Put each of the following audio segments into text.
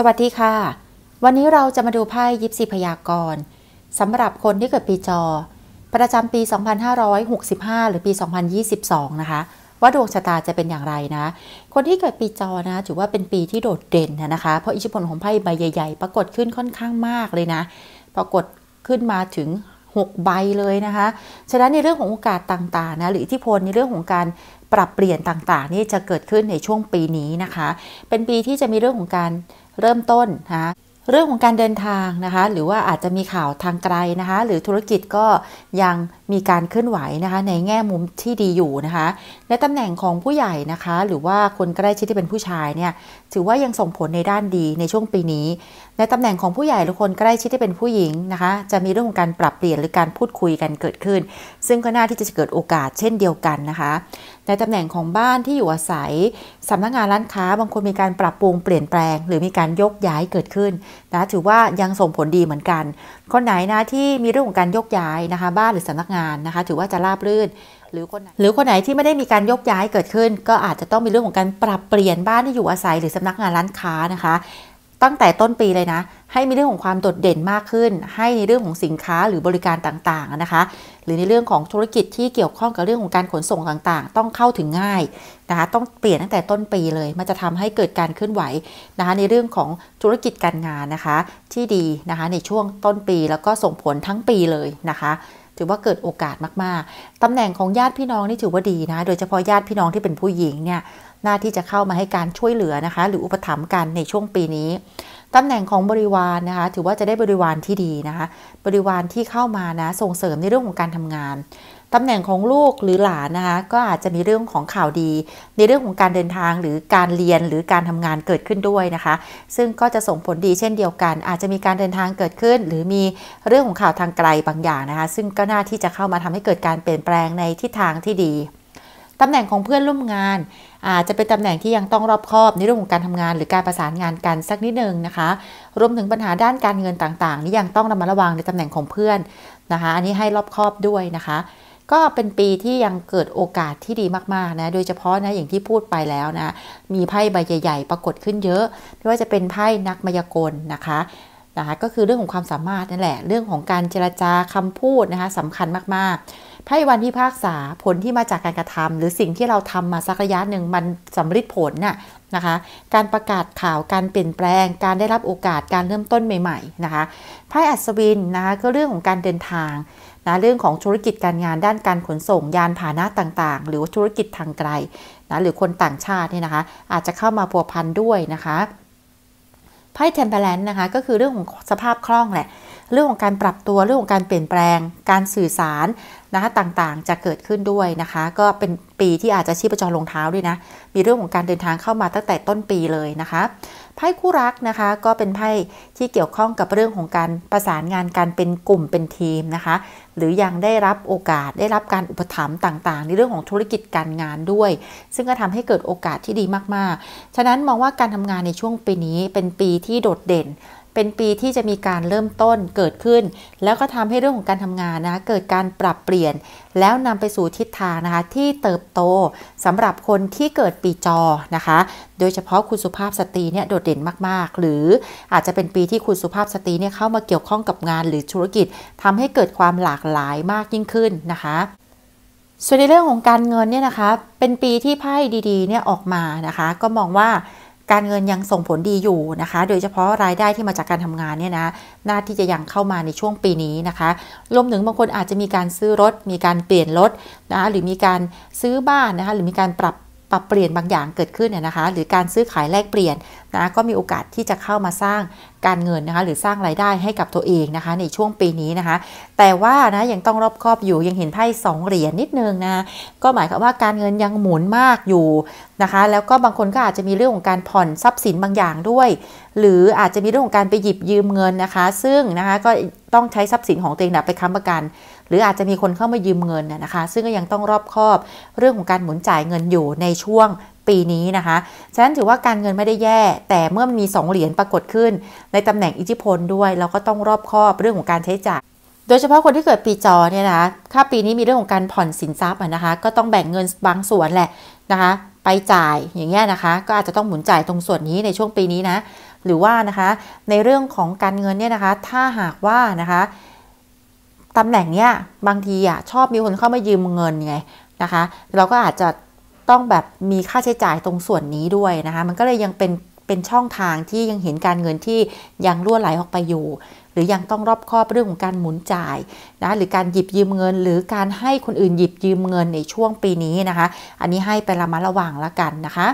สวัสดีค่ะ วันนี้เราจะมาดูไพ่ยิปซีพยากรณ์สำหรับคนที่เกิดปีจอ ประจำปี 2565 หรือปี 2022 นะคะ ว่าดวงชะตาจะเป็นอย่างไรนะ คนที่เกิดปีจอนะถือว่าเป็นปีที่โดดเด่นนะคะ เพราะอิทธิพลของไพ่ใบใหญ่ๆ ปรากฏขึ้นค่อนข้างมากเลยนะ ปรากฏขึ้นมาถึง 6 ใบเลยนะคะ ฉะนั้นในเรื่องของโอกาสต่างๆนะหรืออิทธิพลในเรื่องของการปรับเปลี่ยนต่างๆ นี่จะเกิดขึ้นในช่วงปีนี้นะคะ เป็นปีที่จะมีเรื่องของการเริ่มต้นนะเรื่องของการเดินทางนะคะหรือว่าอาจจะมีข่าวทางไกลนะคะหรือธุรกิจก็ยังมีการเคลื่อนไหวนะคะในแง่มุมที่ดีอยู่นะคะในตำแหน่งของผู้ใหญ่นะคะหรือว่าคนใกล้ชิดที่เป็นผู้ชายเนี่ยถือว่ายังส่งผลในด้านดีในช่วงปีนี้ ในตำแหน่งของผู้ใหญ่หรือคนใกล้ชิดที่เป็นผู้หญิงนะคะ จะมีเรื่องของการปรับเปลี่ยนหรือการพูดคุยกันเกิดขึ้น ซึ่งก็น่าที่จะเกิดโอกาสเช่นเดียวกันนะคะในตำแหน่งของบ้านที่อยู่อาศัย สำนักงงานร้านค้าบางคนมีการปรับปรุงเปลี่ยนแปลง หรือมีการยกย้ายเกิดขึ้นนะถือว่ายังส่งผลดีเหมือนกัน คนไหนนะที่มีเรื่องของการยกย้ายนะคะ บ้านหรือสำนักงานนะคะ ถือว่าจะราบรื่นหรือคนไหนหรือคนไหนที่ไม่ได้มีการยกย้ายเกิดขึ้น ก็อาจจะต้องมีเรื่องของการปรับเปลี่ยนบ้านที่อยู่อาศัย หรือสำนักงานร้านค้านะคะตั้งแต่ต้นปีเลยนะให้มีเรื่องของความโดดเด่นมากขึ้น ให้ในเรื่องของสินค้าหรือบริการต่างๆนะคะ หรือในเรื่องของธุรกิจที่เกี่ยวข้องกับเรื่องของการขนส่งต่าง ๆ ต้องเข้าถึงง่ายนะคะ ต้องเปลี่ยนตั้งแต่ต้นปีเลยมันจะทำให้เกิดการเคลื่อนไหวนะคะ ในเรื่องของธุรกิจการงานนะคะ ที่ดีนะคะ ในช่วงต้นปีแล้วก็ส่งผลทั้งปีเลยนะคะถือว่าเกิดโอกาสมากๆ ตำแหน่งของญาติพี่น้องนี่ถือว่าดีนะ โดยเฉพาะญาติพี่น้องที่เป็นผู้หญิงเนี่ย หน้าที่จะเข้ามาให้การช่วยเหลือนะคะ หรืออุปถัมภ์กันในช่วงปีนี้ ตำแหน่งของบริวารนนะคะ ถือว่าจะได้บริวารที่ดีนะคะ บริวารที่เข้ามานะ ส่งเสริมในเรื่องของการทำงานตำแหน่งของลูกหรือหลานนะคะ ก็อาจจะมีเรื่องของข่าวดี ในเรื่องของการเดินทางหรือการเรียนหรือการทำงานเกิดขึ้นด้วยนะคะ ซึ่งก็จะส่งผลดีเช่นเดียวกัน อาจจะมีการเดินทางเกิดขึ้น หรือมีเรื่องของข่าวทางไกลบางอย่างนะคะ ซึ่งก็น่าที่จะเข้ามาทำให้เกิดการเปลี่ยนแปลงในทิศทางที่ดีตำแหน่งของเพื่อนร่วมงานอาจจะเป็นตำแหน่งที่ยังต้องรอบคอบ ในเรื่องของการทำงาน หรือการประสานงานกันสักนิดหนึ่งนะคะรวมถึงปัญหาด้านการเงินต่าง ๆ นี่ยังต้องระมัดระวังในตำแหน่งของเพื่อนนะคะ อันนี้ให้รอบคอบด้วยนะคะก็เป็นปีที่ยังเกิดโอกาสที่ดีมากๆนะ โดยเฉพาะนะอย่างที่พูดไปแล้วนะ มีไพ่ใบใหญ่ๆ ปรากฏขึ้นเยอะ ไม่ว่าจะเป็นไพ่นักมายากลนะคะ นะคะก็คือเรื่องของความสามารถนั่นแหละ เรื่องของการเจรจาคำพูดนะคะสำคัญมากๆ ไพ่วันที่ภาคษาผลที่มาจากการกระทำหรือสิ่งที่เราทำมาสักระยะหนึ่งมันสำลิดผลน่ะนะคะ การประกาศข่าวการเปลี่ยนแปลง การได้รับโอกาสการเริ่มต้นใหม่ๆนะคะ ไพ่อัศวินนะคะก็เรื่องของการเดินทางนะเรื่องของธุรกิจการงานด้านการขนส่งยานพาหนะต่าง ๆ หรือว่าธุรกิจทางไกลนะหรือคนต่างชาติเนี่ยนะคะ อาจจะเข้ามาพัวพันด้วยนะคะไพ่เทมเพลนนะคะ ก็คือเรื่องของสภาพคล่องแหละ เรื่องของการปรับตัวเรื่องของการเปลี่ยนแปลงการสื่อสารนะคะต่างๆ จะเกิดขึ้นด้วยนะคะ ก็เป็นปีที่อาจจะชีพจรลงเท้าด้วยนะ มีเรื่องของการเดินทางเข้ามาตั้งแต่ต้นปีเลยนะคะไพ่คู่รักนะคะก็เป็นไพ่ที่เกี่ยวข้องกับเรื่องของการประสานงานการเป็นกลุ่มเป็นทีมนะคะหรือยังได้รับโอกาสได้รับการอุปถัมภ์ต่าง ๆ ในเรื่องของธุรกิจการงานด้วย ซึ่งก็ทำให้เกิดโอกาสที่ดีมากๆฉะนั้นมองว่าการทำงานในช่วงปีนี้เป็นปีที่โดดเด่นเป็นปีที่จะมีการเริ่มต้นเกิดขึ้น แล้วก็ทำให้เรื่องของการทำงานนะเกิดการปรับเปลี่ยน แล้วนำไปสู่ทิศทางนะคะที่เติบโต สำหรับคนที่เกิดปีจอนะคะ โดยเฉพาะคุณสุภาพสตรีเนี่ย โดดเด่นมากๆ หรืออาจจะเป็นปีที่คุณสุภาพสตรีเนี่ย เข้ามาเกี่ยวข้องกับงานหรือธุรกิจทำให้เกิดความหลากหลายมากยิ่งขึ้นนะคะ ส่วนในเรื่องของการเงินเนี่ยนะคะ เป็นปีที่ไพ่ดีๆเนี่ยออกมานะคะ ก็มองว่าการเงินยังส่งผลดีอยู่นะคะ โดยเฉพาะรายได้ที่มาจากการทำงานเนี่ยนะ น่าที่จะยังเข้ามาในช่วงปีนี้นะคะ รวมถึงบางคนอาจจะมีการซื้อรถ มีการเปลี่ยนรถนะ หรือมีการซื้อบ้านนะคะ หรือมีการปรับปรับเปลี่ยนบางอย่างเกิดขึ้นนะคะ หรือการซื้อขายแลกเปลี่ยนนะก็มีโอกาสที่จะเข้ามาสร้างการเงินนะคะหรือสร้างรายได้ให้กับตัวเองนะคะในช่วงปีนี้นะคะ แต่ว่านะยังต้องรอบคอบอยู่ยังเห็นไพ่สองเหรียญนนิดนึงนะก็หมายความว่าการเงินยังหมุนมากอยู่นะคะ แล้วก็บางคนก็อาจจะมีเรื่องของการผ่อนทรัพย์สินบางอย่างด้วย หรืออาจจะมีเรื่องของการไปหยิบยืมเงินนะคะ ซึ่งนะคะก็ต้องใช้ทรัพย์สินของตัวเองนะไปค้ำประกัน หรืออาจจะมีคนเข้ามายืมเงินนะคะ ซึ่งก็ยังต้องรอบคอบเรื่องของการหมุนจ่ายเงินอยู่ในช่วงปี นี้นะคะฉะนั้นถือว่าการเงินไม่ได้แย่ แต่เมื่อมันมี2เหรียญปรากฏขึ้น ในตำแหน่งอิทธิพลด้วย เราก็ต้องรอบคอบเรื่องของการใช้จ่าย โดยเฉพาะคนที่เกิดปีจอเนี่ยนะค่าปีนี้มีเรื่องของการผ่อนสินทรัพย์นะคะก็ต้องแบ่งเงินบางส่วนแหละนะคะไปจ่ายอย่างเงี้ยนะคะก็อาจจะต้องหมุนจ่ายตรงส่วนนี้ในช่วงปีนี้นะหรือว่านะคะในเรื่องของการเงินเนี่ยนะคะถ้าหากว่านะคะตำแหน่งเนี้ยบางทีอ่ะชอบมีคนเข้ามายืมเงินไงนะคะเราก็อาจจะต้องแบบมีค่าใช้จ่ายตรงส่วนนี้ด้วยนะคะ มันก็เลยยังเป็นเป็นช่องทางที่ยังเห็นการเงินที่ยังรั่วไหลออกไปอยู่ หรือยังต้องรอบครอบเรื่องของการหมุนจ่ายนะ หรือการหยิบยืมเงิน หรือการให้คนอื่นหยิบยืมเงินในช่วงปีนี้นะคะ อันนี้ให้ไประมัดระวังละกันนะคะ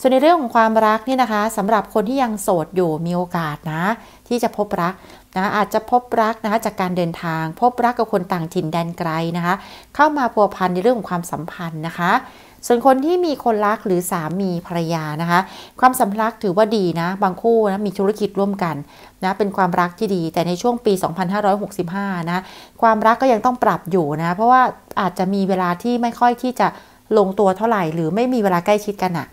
ส่วนในเรื่องของความรักนี่นะคะสำหรับคนที่ยังโสดอยู่มีโอกาสนะที่จะพบรักนะอาจจะพบรักนะคะจากการเดินทาง พบรักกับคนต่างถิ่นแดนไกลนะคะ เข้ามาพัวพันในเรื่องของความสัมพันธ์นะคะส่วนคนที่มีคนรักหรือสามีภรรยานะคะความสัมพันธ์ถือว่าดีนะบางคู่นะมีธุรกิจร่วมกันนะเป็นความรักที่ดีแต่ในช่วงปี 2565 นะความรักก็ยังต้องปรับอยู่นะ เพราะว่าอาจจะมีเวลาที่ไม่ค่อยที่จะลงตัวเท่าไหร่หรือไม่มีเวลาใกล้ชิดกันอะ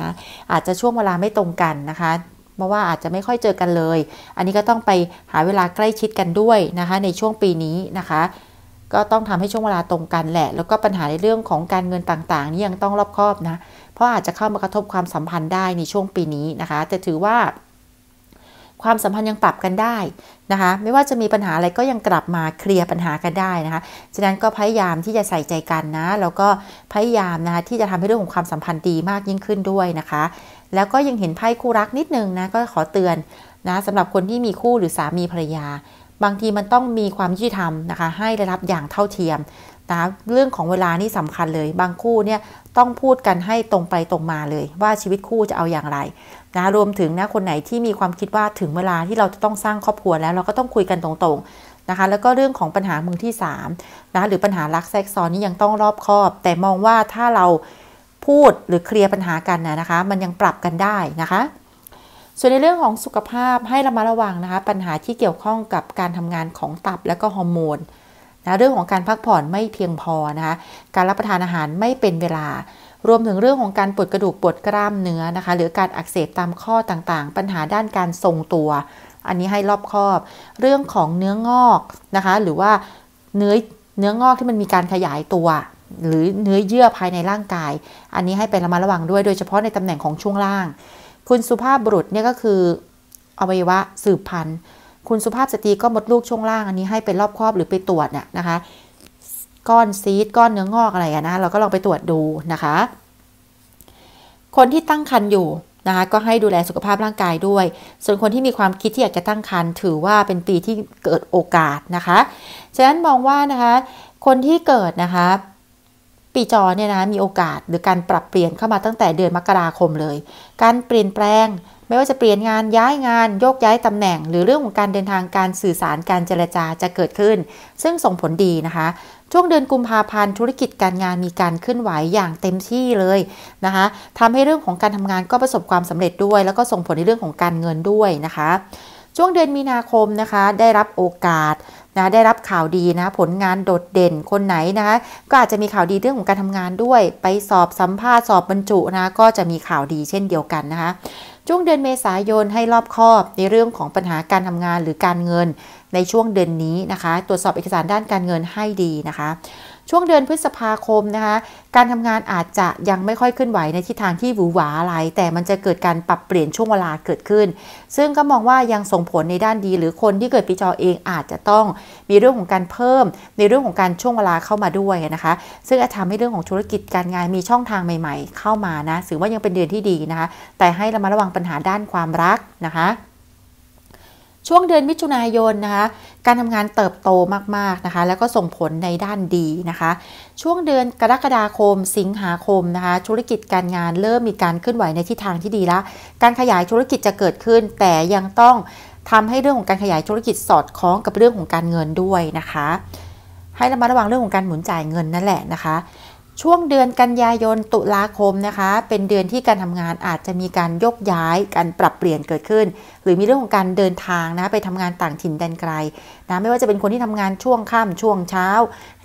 นะอาจจะช่วงเวลาไม่ตรงกันนะคะเพราะว่าอาจจะไม่ค่อยเจอกันเลย อันนี้ก็ต้องไปหาเวลาใกล้ชิดกันด้วยนะคะ ในช่วงปีนี้นะคะก็ต้องทำให้ช่วงเวลาตรงกันแหละ แล้วก็ปัญหาในเรื่องของการเงินต่าง ๆนี่ยังต้องรอบคอบนะ เพราะอาจจะเข้ามากระทบความสัมพันธ์ได้ในช่วงปีนี้นะคะ แต่ถือว่า ความสัมพันธ์ยังปรับกันได้นะคะ ไม่ว่าจะมีปัญหาอะไรก็ยังกลับมาเคลียร์ปัญหากันได้นะคะ ฉะนั้นก็พยายามที่จะใส่ใจกันนะ แล้วก็พยายามนะคะที่จะทำให้เรื่องของความสัมพันธ์ดีมากยิ่งขึ้นด้วยนะคะ แล้วก็ยังเห็นไพ่คู่รักนิดนึงนะ ก็ขอเตือนนะสำหรับคนที่มีคู่หรือสามีภรรยาบางทีมันต้องมีความยุติธรรมนะคะ ให้ได้รับอย่างเท่าเทียมนะเรื่องของเวลานี่สำคัญเลย บางคู่เนี่ยต้องพูดกันให้ตรงไปตรงมาเลย ว่าชีวิตคู่จะเอาอย่างไรนะรวมถึงนะคนไหนที่มีความคิดว่าถึงเวลาที่เราจะต้องสร้างครอบครัวแล้วเราก็ต้องคุยกันตรงๆนะคะ แล้วก็เรื่องของปัญหามือที่3นะหรือปัญหารักแซกซ้อนนี่ยังต้องรอบคอบ แต่มองว่าถ้าเราพูดหรือเคลียร์ปัญหากันนะคะ มันยังปรับกันได้นะคะส่วนในเรื่องของสุขภาพให้ระมัดระวังนะคะ ปัญหาที่เกี่ยวข้องกับการทำงานของตับและก็ฮอร์โมนนะเรื่องของการพักผ่อนไม่เพียงพอนะคะ การรับประทานอาหารไม่เป็นเวลารวมถึงเรื่องของการปวดกระดูกปวดกล้ามเนื้อนะคะหรือการอักเสบตามข้อต่างๆ ปัญหาด้านการทรงตัว อันนี้ให้รอบคอบ เรื่องของเนื้องอกนะคะ หรือว่าเนื้อเนื้องอกที่มันมีการขยายตัว หรือเนื้อเยื่อภายในร่างกาย อันนี้ให้เป็นระมัดระวังด้วยโดยเฉพาะในตำแหน่งของช่วงล่างคุณ สุภาพบุรุษเนี่ยก็คืออวัยวะสืบพันธุ์ คุณสุภาพสตรีก็มดลูกช่วงล่างอันนี้ให้ไปรอบครอบหรือไป ตรวจน่ะนะคะ ก้อนซีดก้อนเนื้องอกอะไรนะเราก็ ลอง ไปตรวจดูนะคะ คนที่ตั้งครรภ์อยู่นะคะ ก็ให้ดูแลสุขภาพร่างกายด้วย ส่วนคนที่มีความคิดที่อยากจะตั้งครรภ์ถือว่าเป็นปีที่เกิดโอกาสนะคะ ฉะนั้นมองว่านะคะ คนที่เกิดนะคะปีจอเนี่ยนะมีโอกาสหรือการปรับเปลี่ยนเข้ามาตั้งแต่เดือนมกราคมเลย การเปลี่ยนแปลงไม่ว่าจะเปลี่ยนงานย้ายงานโยกย้ายตำแหน่ง หรือเรื่องของการเดินทางการสื่อสารการเจรจาจะเกิดขึ้น ซึ่งส่งผลดีนะคะช่วงเดือนกุมภาพันธ์ธุรกิจการงานมีการเคลื่อนไหวอย่างเต็มที่เลยนะคะทำให้เรื่องของการทำงานก็ประสบความสำเร็จด้วย แล้วก็ส่งผลในเรื่องของการเงินด้วยนะคะช่วงเดือนมีนาคมนะคะ ได้รับโอกาสนะได้รับข่าวดีนะ ผลงานโดดเด่นคนไหนนะคะ ก็อาจจะมีข่าวดีเรื่องของการทำงานด้วย ไปสอบสัมภาษณ์สอบบรรจุนะ ก็จะมีข่าวดีเช่นเดียวกันนะคะ ช่วงเดือนเมษายนให้รอบคอบในเรื่องของปัญหาการทำงานหรือการเงินในช่วงเดือนนี้นะคะ ตรวจสอบเอกสารด้านการเงินให้ดีนะคะช่วงเดือนพฤษภาคมนะคะ การทำงานอาจจะยังไม่ค่อยขึ้นไหวในทิศทางที่หวือหวาอะไรแต่มันจะเกิดการปรับเปลี่ยนช่วงเวลาเกิดขึ้น ซึ่งก็มองว่ายังส่งผลในด้านดี หรือคนที่เกิดปีจอเองอาจจะต้องมีเรื่องของการเพิ่มในเรื่องของการช่วงเวลาเข้ามาด้วยนะคะ ซึ่งอาจทำให้เรื่องของธุรกิจการงานมีช่องทางใหม่ ๆ เข้ามานะถือว่ายังเป็นเดือนที่ดีนะคะแต่ให้เรามาระวังปัญหาด้านความรักนะคะ ช่วงเดือนมิถุนายนนะคะการทำงานเติบโตมาก ๆ นะคะ แล้วก็ส่งผลในด้านดีนะคะ ช่วงเดือนกรกฎาคม สิงหาคมนะคะ ธุรกิจการงานเริ่มมีการเคลื่อนไหวในทิศทางที่ดีละการขยายธุรกิจจะเกิดขึ้น แต่ยังต้องทำให้เรื่องของการขยายธุรกิจสอดคล้องกับเรื่องของการเงินด้วยนะคะ ให้ระมัดระวังเรื่องของการหมุนจ่ายเงินนั่นแหละนะคะช่วงเดือนกันยายน ตุลาคมนะคะเป็นเดือนที่การทำงานอาจจะมีการยกย้ายการปรับเปลี่ยนเกิดขึ้น หรือมีเรื่องของการเดินทางนะไปทำงานต่างถิ่นแดนไกลนะไม่ว่าจะเป็นคนที่ทำงานช่วงค่าช่วงเช้า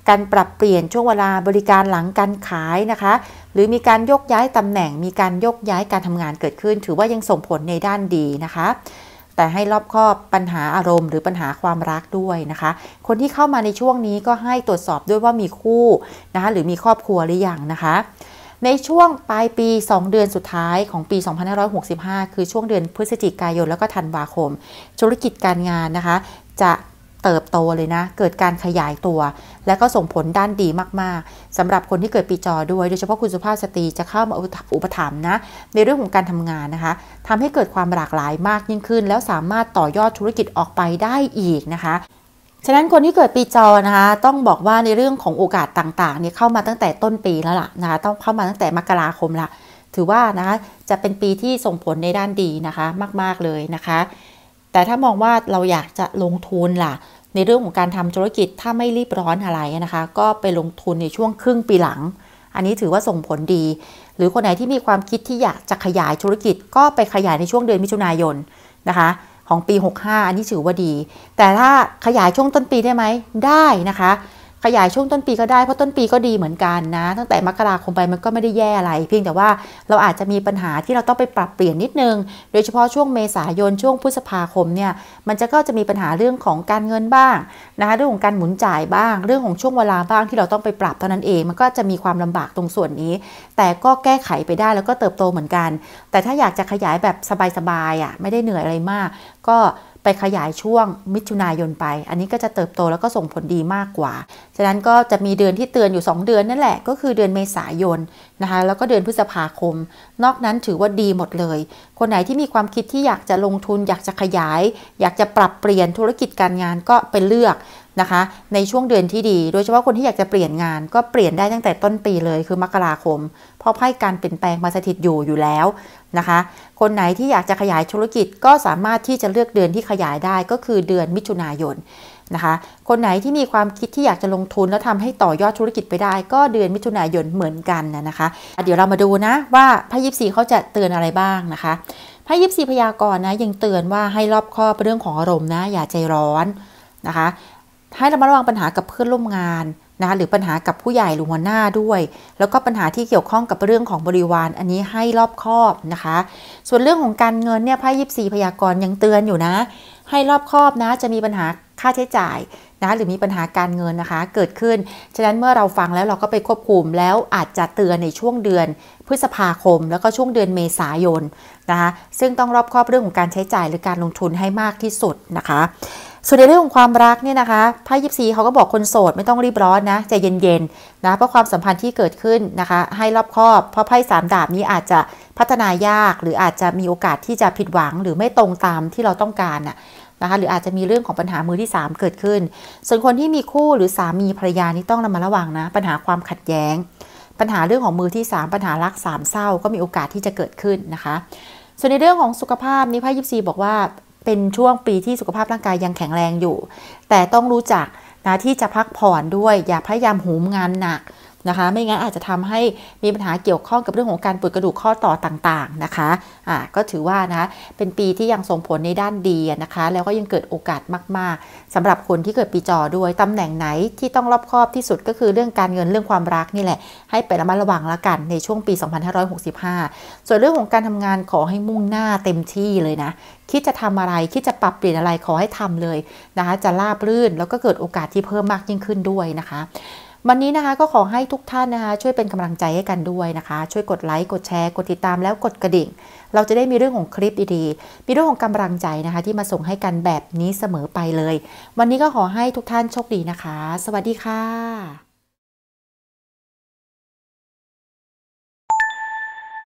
การปรับเปลี่ยนช่วงเวลาบริการหลังการขายนะคะหรือมีการยกย้ายตำแหน่งมีการยกย้ายการทำงานเกิดขึ้น ถือว่ายังส่งผลในด้านดีนะคะแต่ให้รอบคอบปัญหาอารมณ์หรือปัญหาความรักด้วยนะคะ คนที่เข้ามาในช่วงนี้ก็ให้ตรวจสอบด้วยว่ามีคู่นะคะหรือมีครอบครัวหรือยังนะคะ ในช่วงปลายปี 2 เดือนสุดท้ายของปี 2565 คือช่วงเดือนพฤศจิกายนแล้วก็ธันวาคม ธุรกิจการงานนะคะ จะเติบโต เลยนะ เกิดการขยายตัว และก็ส่งผลด้านดีมากๆ สำหรับคนที่เกิดปีจอด้วย โดยเฉพาะคุณสุภาพสตรีจะเข้ามาอุปถัมภ์นะ ในเรื่องของการทำงานนะคะ ทำให้เกิดความหลากหลายมากยิ่งขึ้น แล้วสามารถต่อยอดธุรกิจออกไปได้อีกนะคะ ฉะนั้นคนที่เกิดปีจอนะคะ ต้องบอกว่าในเรื่องของโอกาสต่างๆเนี่ยเข้ามาตั้งแต่ต้นปีแล้วล่ะนะคะต้องเข้ามาตั้งแต่ มกราคมละ ถือว่านะคะจะเป็นปีที่ส่งผลในด้านดีนะคะ มากๆเลยนะคะ แต่ถ้ามองว่าเราอยากจะลงทุนล่ะในเรื่องของการทำธุรกิจถ้าไม่รีบร้อนอะไรนะคะก็ไปลงทุนในช่วงครึ่งปีหลัง อันนี้ถือว่าส่งผลดี หรือคนไหนที่มีความคิดที่อยากจะขยายธุรกิจ ก็ไปขยายในช่วงเดือนมิถุนายนนะคะ ของปี 65 อันนี้ถือว่าดี แต่ถ้าขยายช่วงต้นปีได้ไหม ได้นะคะขยายช่วงต้นปีก็ได้เพราะต้นปีก็ดีเหมือนกันนะ ตั้งแต่มกราคมไปมันก็ไม่ได้แย่อะไร เพียงแต่ว่าเราอาจจะมีปัญหาที่เราต้องไปปรับเปลี่ยนนิดนึง โดยเฉพาะช่วงเมษายน ช่วงพฤษภาคมเนี่ย มันจะก็จะมีปัญหาเรื่องของการเงินบ้างนะคะเรื่องของการหมุนจ่ายบ้าง เรื่องของช่วงเวลาบ้างที่เราต้องไปปรับเท่านั้นเอง มันก็จะมีความลำบากตรงส่วนนี้ แต่ก็แก้ไขไปได้แล้วก็เติบโตเหมือนกัน แต่ถ้าอยากจะขยายแบบสบายๆอ่ะไม่ได้เหนื่อยอะไรมาก ก็ไปขยายช่วงมิถุนายนไป อันนี้ก็จะเติบโตแล้วก็ส่งผลดีมากกว่า ฉะนั้นก็จะมีเดือนที่เตือนอยู่ 2 เดือนนั่นแหละ ก็คือเดือนเมษายนนะคะแล้วก็เดือนพฤษภาคม นอกนั้นถือว่าดีหมดเลย คนไหนที่มีความคิดที่อยากจะลงทุน อยากจะขยาย อยากจะปรับเปลี่ยนธุรกิจการงานก็ไปเลือกนะคะ ในช่วงเดือนที่ดี โดยเฉพาะคนที่อยากจะเปลี่ยนงาน ก็เปลี่ยนได้ตั้งแต่ต้นปีเลยคือมกราคม เพราะไพ่การเปลี่ยนแปลงมาสถิตอยู่อยู่แล้วนะคะคนไหนที่อยากจะขยายธุรกิจก็สามารถที่จะเลือกเดือนที่ขยายได้ก็คือเดือนมิถุนายนนะคะ คนไหนที่มีความคิดที่อยากจะลงทุนแล้วทำให้ต่อยอดธุรกิจไปได้ ก็เดือนมิถุนายนเหมือนกันนะคะ เดี๋ยวเรามาดูนะว่าพรยิบสีเขาจะเตือนอะไรบ้างนะคะ พระยิบสีพยากรณ์นะยังเตือนว่าให้รอบคอบเรื่องของอารมณ์นะอย่าใจร้อนนะคะให้ระมัดระวังปัญหากับเพื่อนร่วมงานนะหรือปัญหากับผู้ใหญ่หรือหัวหน้าด้วย แล้วก็ปัญหาที่เกี่ยวข้องกับเรื่องของบริวารอันนี้ให้รอบคอบนะคะ ส่วนเรื่องของการเงินเนี่ยไพ่ยิบสี่พยากรณ์ยังเตือนอยู่นะ ให้รอบคอบนะ จะมีปัญหาค่าใช้จ่ายนะ หรือมีปัญหาการเงินนะคะ เกิดขึ้น ฉะนั้นเมื่อเราฟังแล้วเราก็ไปควบคุมแล้วอาจจะเตือนในช่วงเดือน พฤษภาคม แล้วก็ช่วงเดือนเมษายนนะคะ ซึ่งต้องรอบคอบเรื่องของการใช้จ่ายหรือการลงทุนให้มากที่สุดนะคะส่วนในเรื่องของความรักเนี่ยนะคะไพ่ยิปซีเขาก็บอกคนโสดไม่ต้องรีบร้อนนะใจเย็นๆนะเพราะความสัมพันธ์ที่เกิดขึ้นนะคะ ให้รอบคอบ เพราะไพ่สามดาบนี้อาจจะพัฒนายาก หรืออาจจะมีโอกาสที่จะผิดหวัง หรือไม่ตรงตามที่เราต้องการน่ะนะคะหรืออาจจะมีเรื่องของปัญหามือที่ 3 เกิดขึ้น ส่วนคนที่มีคู่หรือสามีภรรยานี่ต้องระมัดระวังนะ ปัญหาความขัดแย้ง ปัญหาเรื่องของมือที่ 3 ปัญหารักสามเศร้าก็มีโอกาสที่จะเกิดขึ้นนะคะส่วนในเรื่องของสุขภาพนี่ไพ่ยิปซีบอกว่าเป็นช่วงปีที่สุขภาพร่างกายยังแข็งแรงอยู่ แต่ต้องรู้จัก นะที่จะพักผ่อนด้วย อย่าพยายามหูมงานหนักนะคะไม่งั้นอาจจะทำให้มีปัญหาเกี่ยวข้องกับเรื่องของการปวดกระดูกข้อต่อต่างๆนะคะอ่าก็ถือว่านะเป็นปีที่ยังส่งผลในด้านดีนะคะ แล้วก็ยังเกิดโอกาสมากๆสำหรับคนที่เกิดปีจอด้วยตำแหน่งไหนที่ต้องรอบคอบที่สุดก็คือเรื่องการเงินเรื่องความรักนี่แหละ ให้ไประมัดระวังละกันในช่วงปี 2565 ส่วนเรื่องของการทำงานขอให้มุ่งหน้าเต็มที่เลยนะ คิดจะทำอะไร คิดจะปรับเปลี่ยนอะไรขอให้ทำเลยนะคะ จะราบรื่น แล้วก็เกิดโอกาสที่เพิ่มมากยิ่งขึ้นด้วยนะคะวันนี้นะคะก็ขอให้ทุกท่านนะคะช่วยเป็นกำลังใจให้กันด้วยนะคะ ช่วยกดไลค์กดแชร์กดติดตามแล้วกดกระดิ่ง เราจะได้มีเรื่องของคลิปดีๆมีเรื่องของกำลังใจนะคะ ที่มาส่งให้กันแบบนี้เสมอไปเลย วันนี้ก็ขอให้ทุกท่านโชคดีนะคะ สวัสดีค่ะ